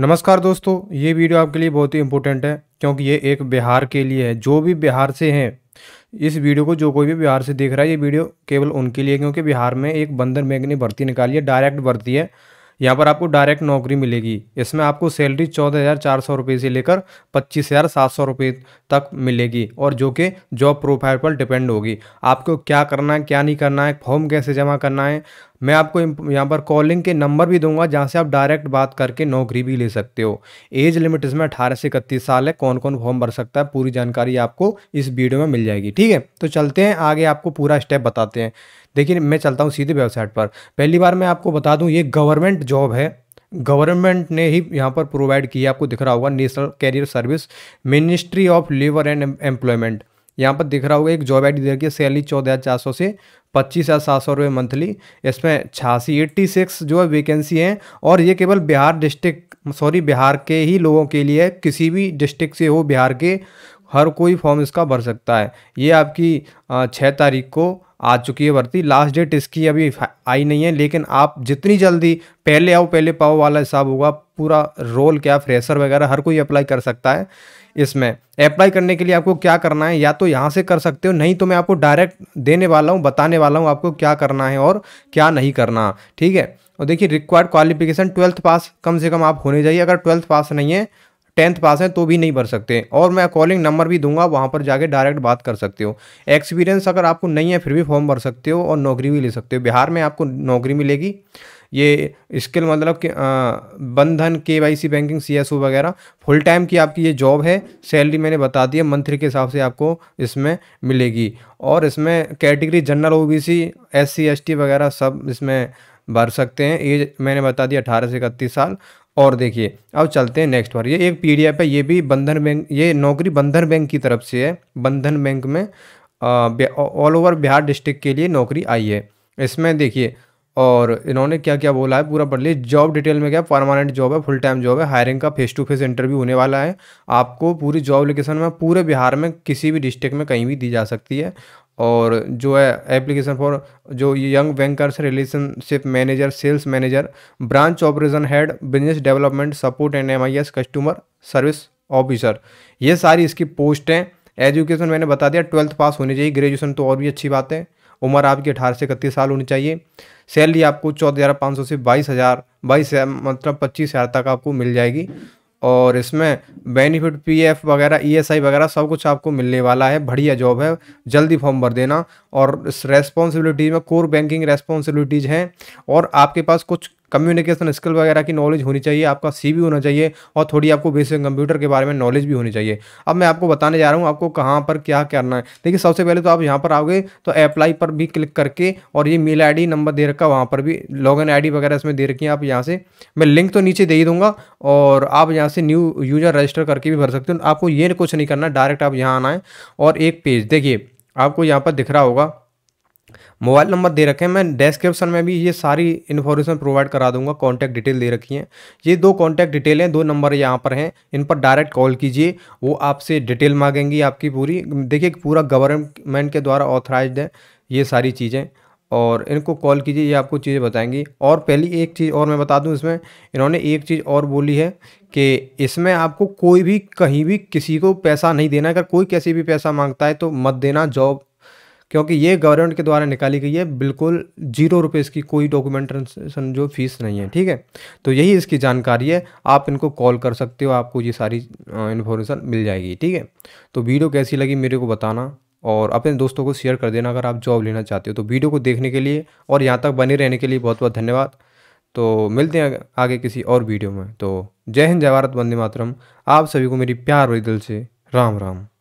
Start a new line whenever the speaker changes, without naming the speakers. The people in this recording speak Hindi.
नमस्कार दोस्तों ये वीडियो आपके लिए बहुत ही इंपॉर्टेंट है क्योंकि ये एक बिहार के लिए है जो भी बिहार से हैं इस वीडियो को जो कोई भी बिहार से देख रहा है ये वीडियो केवल उनके लिए क्योंकि बिहार में एक बंधन बैंक ने भर्ती निकाली है डायरेक्ट भर्ती है यहाँ पर आपको डायरेक्ट नौकरी मिलेगी इसमें आपको सैलरी चौदह हज़ार चार सौ रुपये से लेकर पच्चीस हज़ार सात सौ रुपये तक मिलेगी और जो कि जॉब प्रोफाइल पर डिपेंड होगी आपको क्या करना है क्या नहीं करना है फॉर्म कैसे जमा करना है मैं आपको यहाँ पर कॉलिंग के नंबर भी दूंगा जहाँ से आप डायरेक्ट बात करके नौकरी भी ले सकते हो एज लिमिट इसमें अठारह से इकतीस साल है कौन कौन फॉर्म भर सकता है पूरी जानकारी आपको इस वीडियो में मिल जाएगी ठीक है तो चलते हैं आगे आपको पूरा स्टेप बताते हैं देखिए मैं चलता हूँ सीधे वेबसाइट पर पहली बार मैं आपको बता दूँ ये गवर्नमेंट जॉब है गवर्नमेंट ने ही यहाँ पर प्रोवाइड किया आपको दिख रहा होगा national career service ministry of labour and employment यहाँ पर दिख रहा होगा एक जॉब आई डी देखिए सैलरी चौदह हज़ार चार सौ से पच्चीस हज़ार सात सौ रुपये मंथली इसमें छियासी एट्टी सिक्स जो है वैकेंसी हैं और ये केवल बिहार डिस्ट्रिक्ट सॉरी बिहार के ही लोगों के लिए किसी भी डिस्ट्रिक्ट से हो बिहार के हर कोई फॉर्म इसका भर सकता है ये आपकी छः तारीख को आ चुकी है भर्ती लास्ट डेट इसकी अभी आई नहीं है लेकिन आप जितनी जल्दी पहले आओ पहले पाओ वाला हिसाब होगा पूरा रोल क्या फ्रेशर वगैरह हर कोई अप्लाई कर सकता है इसमें अप्लाई करने के लिए आपको क्या करना है या तो यहाँ से कर सकते हो नहीं तो मैं आपको डायरेक्ट देने वाला हूँ बताने वाला हूँ आपको क्या करना है और क्या नहीं करना ठीक है और देखिए रिक्वायर्ड क्वालिफिकेशन ट्वेल्थ पास कम से कम आप होने जाइए अगर ट्वेल्थ पास नहीं है टेंथ पास हैं तो भी नहीं भर सकते और मैं कॉलिंग नंबर भी दूंगा वहाँ पर जाके डायरेक्ट बात कर सकते हो एक्सपीरियंस अगर आपको नहीं है फिर भी फॉर्म भर सकते हो और नौकरी भी ले सकते हो बिहार में आपको नौकरी मिलेगी ये स्किल मतलब कि बंधन के Y C banking C S O वगैरह फुल टाइम की आपकी ये जॉब है सैलरी मैंने बता दी है मंथली के हिसाब से आपको इसमें मिलेगी और इसमें category general O B C S C S T वगैरह सब इसमें भर सकते हैं एज मैंने बता दी अठारह से इकतीस साल और देखिए अब चलते हैं नेक्स्ट पर ये एक पी एफ है ये भी बंधन बैंक ये नौकरी बंधन बैंक की तरफ से है बंधन बैंक में ऑल ओवर बिहार डिस्ट्रिक्ट के लिए नौकरी आई है इसमें देखिए और इन्होंने क्या क्या बोला है पूरा पढ़ लिया जॉब डिटेल में क्या परमानेंट जॉब है फुल टाइम जॉब है हायरिंग का फेस टू फेस इंटरव्यू होने वाला है आपको पूरी जॉब लोकेशन में पूरे बिहार में किसी भी डिस्ट्रिक्ट में कहीं भी दी जा सकती है और जो है एप्लीकेशन फॉर जो young bankers relationship manager sales manager branch operation head business development support and M customer service officer ये सारी इसकी पोस्ट हैं एजुकेशन मैंने बता दिया ट्वेल्थ पास होनी चाहिए ग्रेजुएशन तो और भी अच्छी बात है उम्र आपकी अठारह से इकतीस साल होनी चाहिए सैलरी आपको चौदह हज़ार पाँच सौ से बाईस हज़ार बाईस मतलब पच्चीस हज़ार तक आपको मिल जाएगी और इसमें बेनिफिट पीएफ वगैरह ईएसआई e वगैरह सब कुछ आपको मिलने वाला है बढ़िया जॉब है जल्दी फॉर्म भर देना और इस रेस्पॉन्सिबिलिटीज़ में कोर बैंकिंग रेस्पॉन्सिबिलिटीज़ हैं और आपके पास कुछ कम्युनिकेशन स्किल वगैरह की नॉलेज होनी चाहिए आपका सी भी होना चाहिए और थोड़ी आपको बेसिक कंप्यूटर के बारे में नॉलेज भी होनी चाहिए अब मैं आपको बताने जा रहा हूँ आपको कहाँ पर क्या करना है देखिए सबसे पहले तो आप यहाँ पर आओगे तो अप्लाई पर भी क्लिक करके और ये मेल आई नंबर दे रखा वहाँ पर भी लॉग इन आई वगैरह इसमें दे रखी है आप यहाँ से मैं लिंक तो नीचे दे ही दूँगा और आप यहाँ से न्यू यूजर रजिस्टर करके भी भर सकते हो आपको ये कुछ नहीं करना डायरेक्ट आप यहाँ आना है और एक पेज देखिए आपको यहाँ पर दिख रहा होगा मोबाइल नंबर दे रखे हैं मैं डिस्क्रिप्शन में भी ये सारी इन्फॉर्मेशन प्रोवाइड करा दूंगा कॉन्टैक्ट डिटेल दे रखी हैं ये दो कॉन्टैक्ट डिटेल हैं दो नंबर यहाँ पर हैं इन पर डायरेक्ट कॉल कीजिए वो आपसे डिटेल मांगेंगी आपकी पूरी देखिए पूरा गवर्नमेंट के द्वारा ऑथराइज है ये सारी चीज़ें और इनको कॉल कीजिए ये आपको चीज़ें बताएंगी और पहली एक चीज़ और मैं बता दूं इसमें इन्होंने एक चीज़ और बोली है कि इसमें आपको कोई भी कहीं भी किसी को पैसा नहीं देना अगर कोई कैसे भी पैसा मांगता है तो मत देना जॉब क्योंकि ये गवर्नमेंट के द्वारा निकाली गई है बिल्कुल जीरो रुपीज़ की कोई डॉक्यूमेंटेशन जो फीस नहीं है ठीक है तो यही इसकी जानकारी है आप इनको कॉल कर सकते हो आपको ये सारी इन्फॉर्मेशन मिल जाएगी ठीक है तो वीडियो कैसी लगी मेरे को बताना और अपने दोस्तों को शेयर कर देना अगर आप जॉब लेना चाहते हो तो वीडियो को देखने के लिए और यहाँ तक बने रहने के लिए बहुत बहुत धन्यवाद तो मिलते हैं आगे किसी और वीडियो में तो जय हिंद जय भारत वंदे मातरम आप सभी को मेरी प्यार भरी दिल से राम राम